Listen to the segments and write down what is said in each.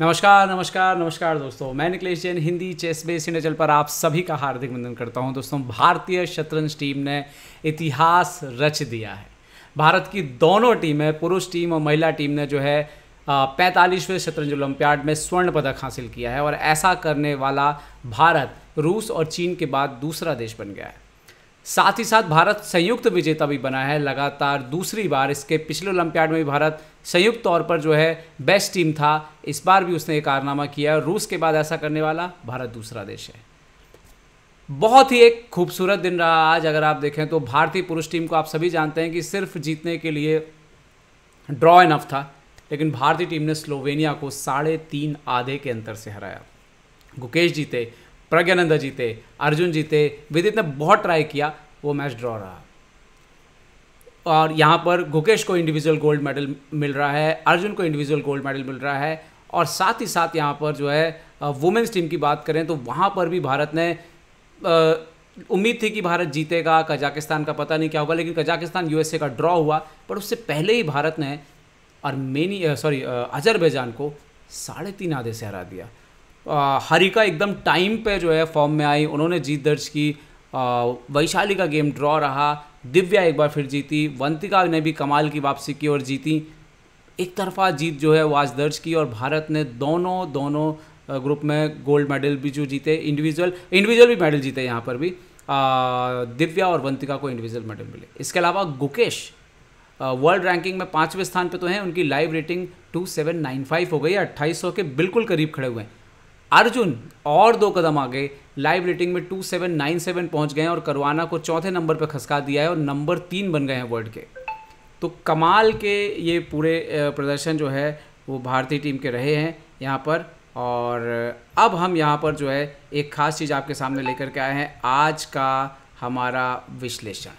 नमस्कार नमस्कार नमस्कार दोस्तों मैं निकलेश जैन हिंदी चेस बेस चल पर आप सभी का हार्दिक वंदन करता हूं दोस्तों भारतीय शतरंज टीम ने इतिहास रच दिया है भारत की दोनों टीमें पुरुष टीम और महिला टीम ने जो है पैंतालीसवें शतरंज ओलंपियाड में स्वर्ण पदक हासिल किया है और ऐसा करने वाला भारत रूस और चीन के बाद दूसरा देश बन गया है साथ ही साथ भारत संयुक्त विजेता भी बना है लगातार दूसरी बार इसके पिछले ओलंपियाड में भी भारत संयुक्त तौर पर जो है बेस्ट टीम था इस बार भी उसने ये कारनामा किया और रूस के बाद ऐसा करने वाला भारत दूसरा देश है बहुत ही एक खूबसूरत दिन रहा आज अगर आप देखें तो भारतीय पुरुष टीम को आप सभी जानते हैं कि सिर्फ जीतने के लिए ड्रॉ इनफ था लेकिन भारतीय टीम ने स्लोवेनिया को साढ़े तीन आधे के अंतर से हराया गुकेश जीते प्रज्ञानंदा जीते अर्जुन जीते विदित ने बहुत ट्राई किया वो मैच ड्रॉ रहा और यहाँ पर गुकेश को इंडिविजुअल गोल्ड मेडल मिल रहा है अर्जुन को इंडिविजुअल गोल्ड मेडल मिल रहा है और साथ ही साथ यहाँ पर जो है वुमेंस टीम की बात करें तो वहाँ पर भी भारत ने उम्मीद थी कि भारत जीतेगा कजाकिस्तान का पता नहीं क्या होगा लेकिन कजाकिस्तान यूएसए का ड्रॉ हुआ पर उससे पहले ही भारत ने अर्मेनी सॉरी अजरबैजान को साढ़े तीन आधे से हरा दिया हरिका एकदम टाइम पे जो है फॉर्म में आई उन्होंने जीत दर्ज की वैशाली का गेम ड्रॉ रहा दिव्या एक बार फिर जीती वंतिका ने भी कमाल की वापसी की और जीती एक तरफा जीत जो है वो आज दर्ज की और भारत ने दोनों दोनों ग्रुप में गोल्ड मेडल भी जो जीते इंडिविजुअल इंडिविजुअल भी मेडल जीते यहाँ पर भी दिव्या और वंतिका को इंडिविजुअल मेडल मिले इसके अलावा गुकेश वर्ल्ड रैंकिंग में पाँचवें स्थान पर तो हैं उनकी लाइव रेटिंग टू हो गई है के बिल्कुल करीब खड़े हुए हैं अर्जुन और दो कदम आगे लाइव रेटिंग में 2797 पहुंच गए हैं और करवाना को चौथे नंबर पर खसका दिया है और नंबर तीन बन गए हैं वर्ल्ड के तो कमाल के ये पूरे प्रदर्शन जो है वो भारतीय टीम के रहे हैं यहाँ पर और अब हम यहाँ पर जो है एक ख़ास चीज़ आपके सामने लेकर के आए हैं आज का हमारा विश्लेषण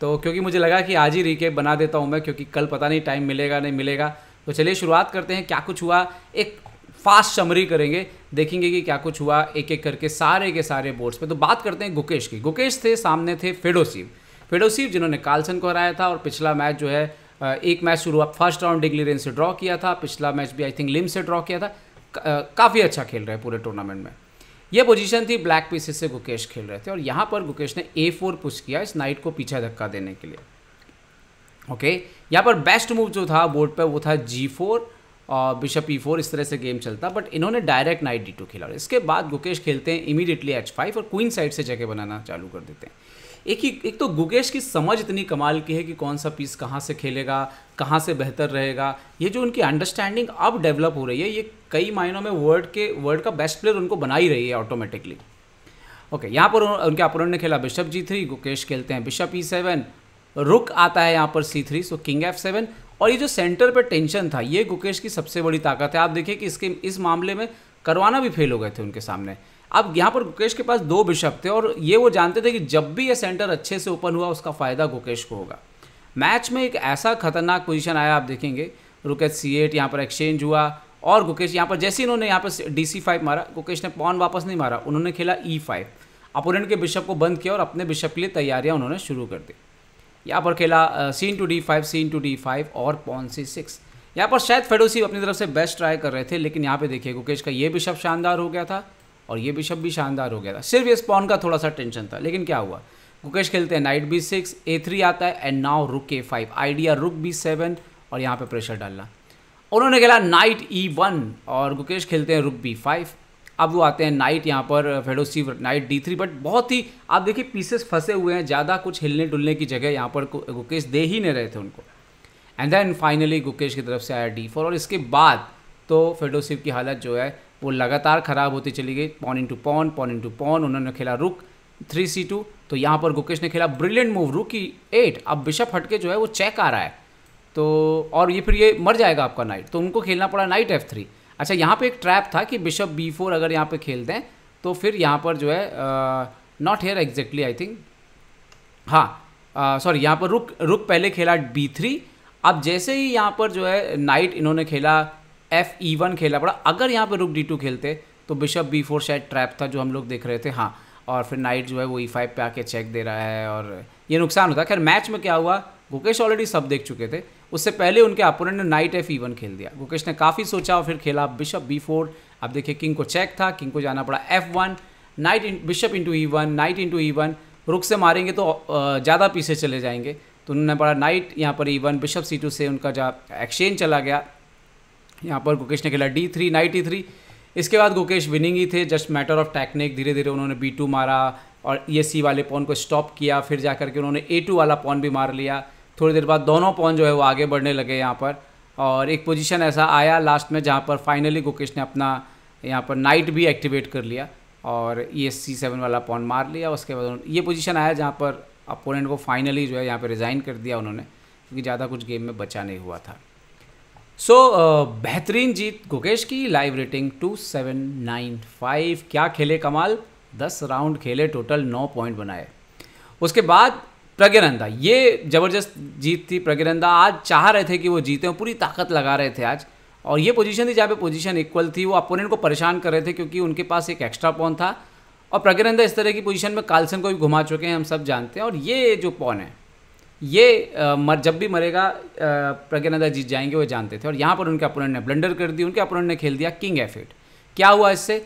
तो क्योंकि मुझे लगा कि आज ही रीके बना देता हूँ मैं क्योंकि कल पता नहीं टाइम मिलेगा नहीं मिलेगा तो चलिए शुरुआत करते हैं क्या कुछ हुआ एक फास्ट समरी करेंगे देखेंगे कि क्या कुछ हुआ एक एक करके सारे के सारे बोर्ड्स पे तो बात करते हैं गुकेश की गुकेश थे सामने थे फेडोसिव फेडोसिव जिन्होंने कार्लसन को हराया था और पिछला मैच जो है एक मैच हुआ फर्स्ट राउंड डिग्ली रेन से ड्रॉ किया था पिछला मैच भी आई थिंक लिम से ड्रॉ किया था काफ़ी अच्छा खेल रहे हैं पूरे टूर्नामेंट में ये पोजीशन थी ब्लैक पीसेस से गुकेश खेल रहे थे और यहाँ पर गुकेश ने ए फोर पुश किया इस नाइट को पीछा धक्का देने के लिए ओके यहाँ पर बेस्ट मूव जो था बोर्ड पर वो था G four bishop E e four इस तरह से गेम चलता बट इन्होंने डायरेक्ट नाइट डी टू खेला और इसके बाद गुकेश खेलते हैं इमीडिएटली एच फाइव और क्वीन साइड से जगह बनाना चालू कर देते हैं एक ही एक तो गुकेश की समझ इतनी कमाल की है कि कौन सा पीस कहाँ से खेलेगा कहाँ से बेहतर रहेगा ये जो उनकी अंडरस्टैंडिंग अब डेवलप हो रही है ये कई मायनों में वर्ल्ड के वर्ल्ड का बेस्ट प्लेयर उनको बना ही रही है ऑटोमेटिकली ओके यहाँ पर उनके अपोनेंट ने खेला बिशप जी थ्री गुकेश खेलते हैं बिशप ई e सेवन रुक आता है यहाँ पर C three so king F seven और ये जो सेंटर पर टेंशन था ये गुकेश की सबसे बड़ी ताकत है आप देखिए कि इसके इस मामले में करवाना भी फेल हो गए थे उनके सामने अब यहाँ पर गुकेश के पास दो बिशप थे और ये वो जानते थे कि जब भी ये सेंटर अच्छे से ओपन हुआ उसका फ़ायदा गुकेश को होगा मैच में एक ऐसा खतरनाक पोजीशन आया आप देखेंगे रुकेत सी एट यहाँ पर एक्सचेंज हुआ और गुकेश यहाँ पर जैसे ही इन्होंने यहाँ पर डी सी फाइव मारा गुकेश ने पॉन वापस नहीं मारा उन्होंने खेला ई e फाइव अपोनेंट के बिशप को बंद किया और अपने बिशप के लिए तैयारियाँ उन्होंने शुरू कर दी यहाँ पर खेला C two D five C two D five और पॉन सी सिक्स यहाँ पर शायद फेडोसी अपनी तरफ से बेस्ट ट्राई कर रहे थे लेकिन यहाँ पे देखिए गुकेश का ये बिशप शानदार हो गया था और ये बिशप भी शानदार हो गया था सिर्फ ये स्पॉन का थोड़ा सा टेंशन था लेकिन क्या हुआ गुकेश खेलते हैं knight B six A three आता है and now rook A five idea rook B seven और यहाँ पर प्रेशर डालना उन्होंने खेला नाइट ई वन और गुकेश खेलते हैं रुक बी फाइव अब वो आते हैं नाइट यहाँ पर Fedoseev knight D three but बहुत ही आप देखिए पीसेस फंसे हुए हैं ज़्यादा कुछ हिलने डुलने की जगह यहाँ पर गुकेश दे ही नहीं रहे थे उनको एंड देन फाइनली गुकेश की तरफ से आया डी फोर और इसके बाद तो फेडोसिव की हालत जो है वो लगातार ख़राब होती चली गई pawn into pawn pawn into pawn उन्होंने खेला रुक थ्री सी टू तो यहाँ पर गुकेश ने खेला ब्रिलियंट मूव रुकी एट अब बिशप हटके जो है वो चेक आ रहा है तो और ये फिर ये मर जाएगा आपका नाइट तो उनको खेलना पड़ा नाइट एफ थ्री अच्छा यहाँ पे एक ट्रैप था कि बिशप बी फोर अगर यहाँ पे खेल दें तो फिर यहाँ पर जो है not here exactly I think हाँ सॉरी यहाँ पर रुक रुक पहले खेला बी थ्री अब जैसे ही यहाँ पर जो है नाइट इन्होंने खेला एफ ई वन खेला पड़ा अगर यहाँ पर रुक डी टू खेलते तो बिशप बी फोर शायद ट्रैप था जो हम लोग देख रहे थे हाँ और फिर नाइट जो है वो ई फाइव पर आके चेक दे रहा है और ये नुकसान होता खैर मैच में क्या हुआ गुकेश ऑलरेडी सब देख चुके थे उससे पहले उनके अपोनेंट ने नाइट एफ ईवन खेल दिया गुकेश ने काफ़ी सोचा और फिर खेला बिशप बी फोर अब देखिए किंग को चेक था किंग को जाना पड़ा F one knight in bishop into E one knight into E one rook से मारेंगे तो ज़्यादा पीछे चले जाएंगे तो उन्होंने पढ़ा नाइट यहाँ पर E one bishop C two से उनका जहाँ एक्सचेंज चला गया यहाँ पर गुकेश ने खेला D three knight E three इसके बाद गुकेश विनिंग ही थे जस्ट मैटर ऑफ टेक्निक धीरे धीरे उन्होंने बी टू मारा और ये सी वाले पॉन को स्टॉप किया फिर जा करके उन्होंने ए टू वाला पॉन भी मार लिया थोड़ी देर बाद दोनों पॉन जो है वो आगे बढ़ने लगे यहाँ पर और एक पोजीशन ऐसा आया लास्ट में जहाँ पर फाइनली गुकेश ने अपना यहाँ पर नाइट भी एक्टिवेट कर लिया और ये सी सेवन वाला पॉन मार लिया उसके बाद ये पोजीशन आया जहाँ पर अपोनेंट को फाइनली जो है यहाँ पर रिज़ाइन कर दिया उन्होंने क्योंकि ज़्यादा कुछ गेम में बचा नहीं हुआ था सो so, बेहतरीन जीत गुकेश की live rating two seven nine five क्या खेले कमाल दस राउंड खेले टोटल नौ पॉइंट बनाए उसके बाद प्रज्ञानंदा ये ज़बरदस्त जीत थी प्रज्ञानंदा आज चाह रहे थे कि वो जीते और पूरी ताकत लगा रहे थे आज और ये पोजीशन थी जहाँ पे पोजीशन इक्वल थी वो अपोनेंट को परेशान कर रहे थे क्योंकि उनके पास एक एक्स्ट्रा पॉन था और प्रज्ञानंदा इस तरह की पोजीशन में कार्लसन को भी घुमा चुके हैं हम सब जानते हैं और ये जो पॉन है ये मर जब भी मरेगा प्रज्ञानंदा जीत जाएंगे वो जानते थे और यहाँ पर उनके अपोनेंट ने ब्लंडर कर दी उनके अपोनेंट ने खेल दिया किंग एफ क्या हुआ इससे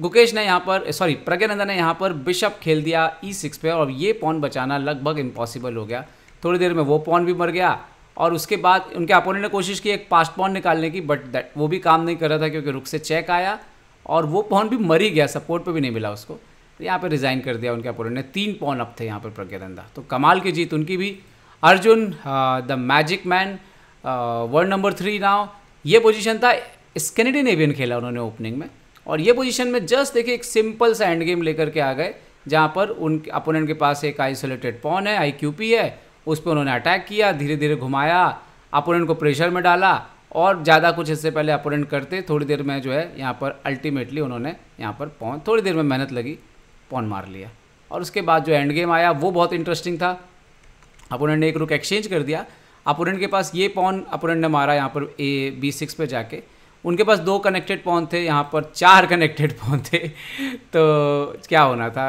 गुकेश ने यहाँ पर सॉरी प्रज्ञानंदा ने यहाँ पर बिशप खेल दिया ई e सिक्स पे और ये पॉन बचाना लगभग इम्पॉसिबल हो गया थोड़ी देर में वो पॉन भी मर गया और उसके बाद उनके अपोनेंट ने कोशिश की एक पास्ट पॉन निकालने की बट दैट वो भी काम नहीं कर रहा था क्योंकि रुक से चेक आया और वो पॉन भी मर ही गया सपोर्ट पर भी नहीं मिला उसको तो यहाँ पर रिज़ाइन कर दिया उनके अपोनेंट ने तीन पॉन अप थे यहाँ पर प्रज्ञानंदा तो कमाल की जीत उनकी भी Arjun the magic man world number three now ये पोजीशन था एवियन खेला उन्होंने ओपनिंग में और ये पोजीशन में जस्ट देखिए एक सिंपल सा एंड गेम लेकर के आ गए जहाँ पर उन अपोनेंट के पास एक आइसोलेटेड पॉन है आई है उस पर उन्होंने अटैक किया धीरे धीरे घुमाया अपोनेंट को प्रेशर में डाला और ज़्यादा कुछ इससे पहले अपोनेंट करते थोड़ी देर में जो है यहाँ पर अल्टीमेटली उन्होंने यहाँ पर पौन थोड़ी देर में मेहनत लगी पौन मार लिया और उसके बाद जो एंड गेम आया वो बहुत इंटरेस्टिंग था अपोनेंट ने एक रुक एक्सचेंज कर दिया अपोनेंट के पास ये पौन अपोनेंट ने मारा यहाँ पर ए बी सिक्स पर जाके उनके पास दो कनेक्टेड पॉन थे यहाँ पर चार कनेक्टेड पॉन थे तो क्या होना था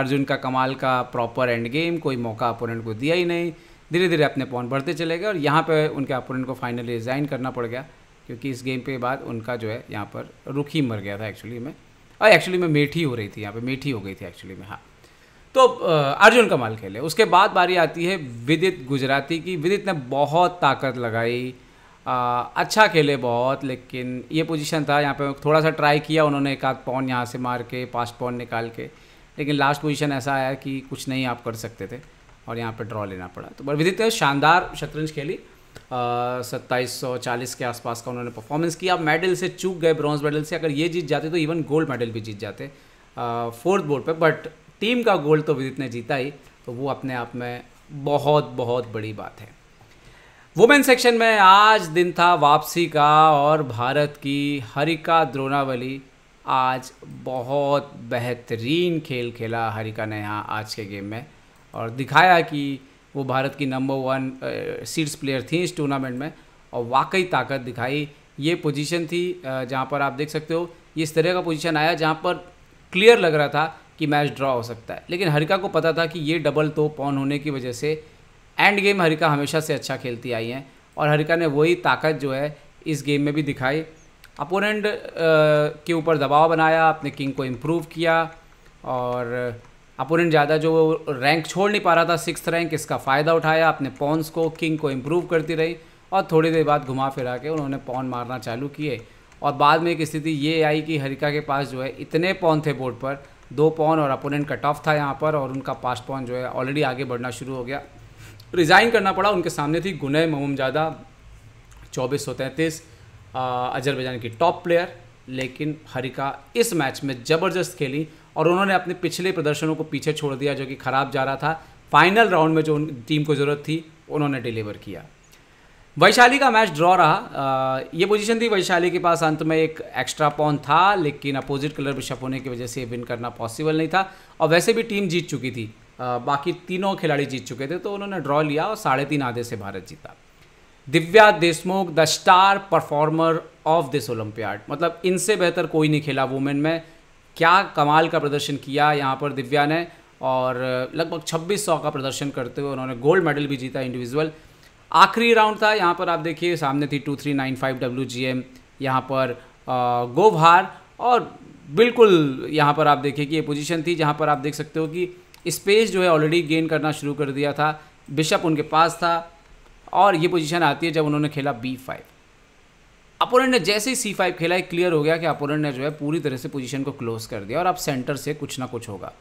अर्जुन का कमाल का प्रॉपर एंड गेम कोई मौका अपोनेंट को दिया ही नहीं धीरे धीरे अपने पॉन बढ़ते चले गए और यहाँ पे उनके अपोनेंट को फाइनली रिज़ाइन करना पड़ गया क्योंकि इस गेम के बाद उनका जो है यहाँ पर रुख ही मर गया था एक्चुअली में और एक्चुअली में मेठी हो रही थी यहाँ पर मेठी हो गई थी एक्चुअली में हाँ तो अर्जुन कमाल खेले उसके बाद बारी आती है विदित गुजराती की विदित ने बहुत ताकत लगाई आ, अच्छा खेले बहुत लेकिन ये पोजीशन था यहाँ पे थोड़ा सा ट्राई किया उन्होंने एक आध पॉन यहाँ से मार के पास पॉन निकाल के लेकिन लास्ट पोजीशन ऐसा आया कि कुछ नहीं आप कर सकते थे और यहाँ पे ड्रॉ लेना पड़ा तो बरविदित्य शानदार शतरंज खेली सत्ताईस सौ चालीस के आसपास का उन्होंने परफॉर्मेंस किया मेडल से चूक गए ब्रॉन्ज मेडल से अगर ये जीत जाते तो इवन गोल्ड मेडल भी जीत जाते फोर्थ बोर्ड पर बट टीम का गोल्ड तो विदित ने जीता ही तो वो अपने आप में बहुत बहुत बड़ी बात है वुमेन सेक्शन में आज दिन था वापसी का और भारत की हरिका द्रोणावली आज बहुत बेहतरीन खेल खेला हरिका ने यहाँ आज के गेम में और दिखाया कि वो भारत की नंबर वन सीड्स प्लेयर थी इस टूर्नामेंट में और वाकई ताकत दिखाई ये पोजीशन थी जहाँ पर आप देख सकते हो ये इस तरह का पोजीशन आया जहाँ पर क्लियर लग रहा था कि मैच ड्रॉ हो सकता है लेकिन हरिका को पता था कि ये डबल तो पॉन होने की वजह से एंड गेम हरिका हमेशा से अच्छा खेलती आई हैं और हरिका ने वही ताकत जो है इस गेम में भी दिखाई अपोनेंट के ऊपर दबाव बनाया अपने किंग को इम्प्रूव किया और अपोनेंट ज़्यादा जो रैंक छोड़ नहीं पा रहा था सिक्स रैंक इसका फ़ायदा उठाया अपने पॉन्स को किंग को इम्प्रूव करती रही और थोड़ी देर बाद घुमा फिरा के उन्होंने पॉन मारना चालू किए और बाद में एक स्थिति ये आई कि हरिका के पास जो है इतने पॉन थे बोर्ड पर दो पॉन और अपोनेंट कट ऑफ था यहाँ पर और उनका पास्ट पॉन जो है ऑलरेडी आगे बढ़ना शुरू हो गया रिज़ाइन करना पड़ा उनके सामने थी गुनह मोमजादा चौबीस सौ तैंतीस अजरबैजान की टॉप प्लेयर लेकिन हरिका इस मैच में ज़बरदस्त खेली और उन्होंने अपने पिछले प्रदर्शनों को पीछे छोड़ दिया जो कि ख़राब जा रहा था फाइनल राउंड में जो उन टीम को ज़रूरत थी उन्होंने डिलीवर किया वैशाली का मैच ड्रॉ रहा ये पोजीशन थी वैशाली के पास अंत में एक एक्स्ट्रा पॉन था लेकिन अपोजिट कलर बिशप होने की वजह से विन करना पॉसिबल नहीं था और वैसे भी टीम जीत चुकी थी बाकी तीनों खिलाड़ी जीत चुके थे तो उन्होंने ड्रॉ लिया और साढ़े तीन आधे से भारत जीता Divya Deshmukh the star performer of this Olympiad मतलब इनसे बेहतर कोई नहीं खेला वुमेन में क्या कमाल का प्रदर्शन किया यहाँ पर दिव्या ने और लगभग 2600 का प्रदर्शन करते हुए उन्होंने गोल्ड मेडल भी जीता इंडिविजुअल आखिरी राउंड था यहाँ पर आप देखिए सामने थी two three nine five W G M यहाँ पर गोभार और बिल्कुल यहाँ पर आप देखिए कि ये पोजीशन थी जहाँ पर आप देख सकते हो कि स्पेस जो है ऑलरेडी गेन करना शुरू कर दिया था बिशप उनके पास था और ये पोजीशन आती है जब उन्होंने खेला बी फाइव अपोनेंट ने जैसे ही सी फाइव खेला एक क्लियर हो गया कि अपोनेंट ने जो है पूरी तरह से पोजीशन को क्लोज कर दिया और अब सेंटर से कुछ ना कुछ होगा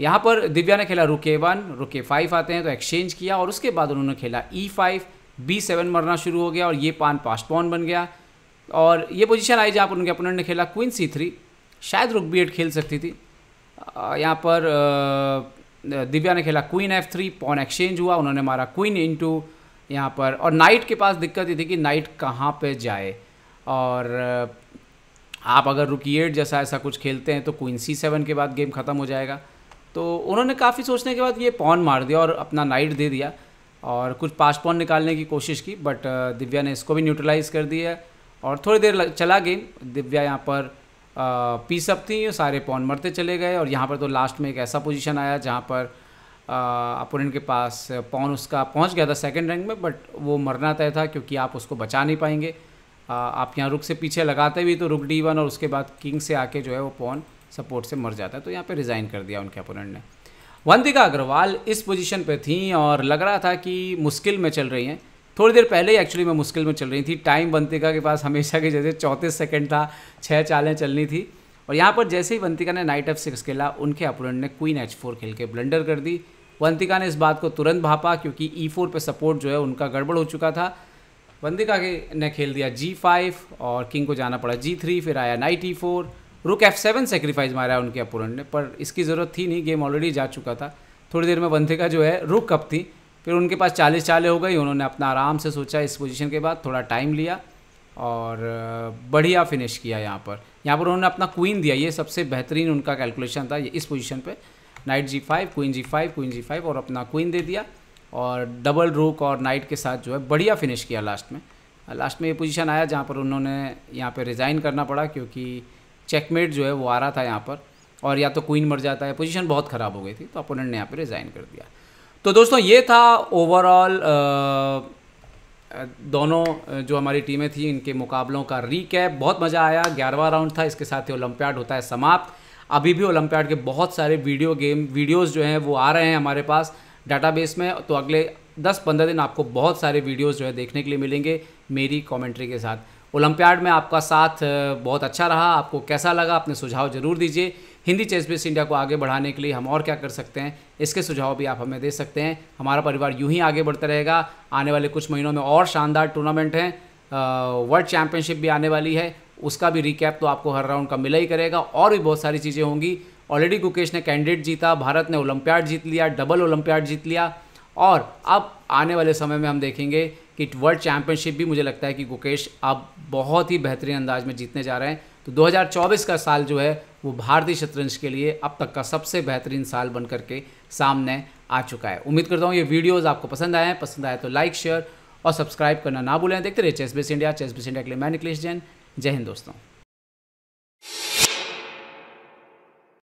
यहाँ पर दिव्या ने खेला रुके वन रुके फाइव आते हैं तो एक्सचेंज किया और उसके बाद उन्होंने खेला ई फाइव बी सेवन मरना शुरू हो गया और ये पान पास्ट पॉन बन गया और ये पोजीशन आई जहाँ पर उनके अपोनेंट ने खेला क्वीन सी थ्री शायद रुक बी एट खेल सकती थी यहाँ पर दिव्या ने खेला queen F three pawn exchange हुआ उन्होंने मारा क्वीन टू यहाँ पर और नाइट के पास दिक्कत ये थी कि नाइट कहाँ पे जाए और आप अगर रुकी जैसा ऐसा कुछ खेलते हैं तो क्वीन सी सेवन के बाद गेम ख़त्म हो जाएगा तो उन्होंने काफ़ी सोचने के बाद ये पॉन मार दिया और अपना नाइट दे दिया और कुछ पास पॉन निकालने की कोशिश की बट दिव्या ने इसको भी न्यूट्रलाइज कर दिया और थोड़ी देर चला गेम दिव्या यहाँ पर पी अप थी सारे पॉन मरते चले गए और यहाँ पर तो लास्ट में एक ऐसा पोजीशन आया जहाँ पर अपोनेंट के पास पॉन उसका पहुँच गया था सेकेंड रैंक में बट वो मरना तय था क्योंकि आप उसको बचा नहीं पाएंगे आ, आप यहाँ रुक से पीछे लगाते भी तो रुक डी वन और उसके बाद किंग से आके जो है वो पॉन सपोर्ट से मर जाता है तो यहाँ पर रिज़ाइन कर दिया उनके अपोनेंट ने वंदिका अग्रवाल इस पोजीशन पर थी और लग रहा था कि मुश्किल में चल रही हैं थोड़ी देर पहले ही एक्चुअली मैं मुश्किल में चल रही थी टाइम बंतिका के पास हमेशा के जैसे चौंतीस सेकेंड था छः चालें चलनी थी और यहाँ पर जैसे ही वंतिका ने नाइट एफ सिक्स खेला उनके अपोनेंट ने क्वीन एच फोर खेल के ब्लंडर कर दी वंतिका ने इस बात को तुरंत भापा क्योंकि ई फोर पर सपोर्ट जो है उनका गड़बड़ हो चुका था वंतिका के ने खेल दिया जी फाइव और किंग को जाना पड़ा जी थ्री फिर आया knight E four rook F seven sacrifice मारा उनके अपोनेंट ने पर इसकी ज़रूरत थी नहीं गेम ऑलरेडी जा चुका था थोड़ी देर में वंतिका जो है रुक कप थी फिर उनके पास चालीस चाले हो गई उन्होंने अपना आराम से सोचा इस पोजीशन के बाद थोड़ा टाइम लिया और बढ़िया फिनिश किया यहाँ पर यहाँ पर उन्होंने अपना क्वीन दिया ये सबसे बेहतरीन उनका कैलकुलेशन था इस पोजीशन पे knight G five queen G five queen G five और अपना क्वीन दे दिया और डबल रुक और नाइट के साथ जो है बढ़िया फिनिश किया लास्ट में लास्ट में ये पोजीशन आया जहाँ पर उन्होंने यहाँ पर रिज़ाइन करना पड़ा क्योंकि चेकमेट जो है वो आ रहा था यहाँ पर और या तो क्वीन मर जाता है पोजीशन बहुत ख़राब हो गई थी तो अपोनेंट ने यहाँ पर रिज़ाइन कर दिया तो दोस्तों ये था ओवरऑल दोनों जो हमारी टीमें थी इनके मुकाबलों का है बहुत मज़ा आया ग्यारहवा राउंड था इसके साथ ही ओलंपियाड होता है समाप्त अभी भी ओलंपियाड के बहुत सारे वीडियो गेम वीडियोस जो हैं वो आ रहे हैं हमारे पास डाटाबेस में तो अगले 10-15 दिन आपको बहुत सारे वीडियोस जो है देखने के लिए मिलेंगे मेरी कमेंट्री के साथ ओलंपियाड में आपका साथ बहुत अच्छा रहा आपको कैसा लगा अपने सुझाव ज़रूर दीजिए हिंदी चेस बेस इंडिया को आगे बढ़ाने के लिए हम और क्या कर सकते हैं इसके सुझाव भी आप हमें दे सकते हैं हमारा परिवार यूं ही आगे बढ़ता रहेगा आने वाले कुछ महीनों में और शानदार टूर्नामेंट हैं वर्ल्ड चैम्पियनशिप भी आने वाली है उसका भी रिकैप तो आपको हर राउंड का मिला ही करेगा और भी बहुत सारी चीज़ें होंगी ऑलरेडी गुकेश ने कैंडिडेट जीता भारत ने ओलंपियाड जीत लिया डबल ओलंपियाड जीत लिया और अब आने वाले समय में हम देखेंगे कि वर्ल्ड चैम्पियनशिप भी मुझे लगता है कि गुकेश अब बहुत ही बेहतरीन अंदाज में जीतने जा रहे हैं तो 2024 का साल जो है वो भारतीय शतरंज के लिए अब तक का सबसे बेहतरीन साल बन करके सामने आ चुका है उम्मीद करता हूँ ये वीडियोज़ आपको पसंद आए हैं पसंद आए तो लाइक शेयर और सब्सक्राइब करना ना भूलें देखते रहिए chess base India chess base India के लिए मैं निकलेश जैन जय हिंद दोस्तों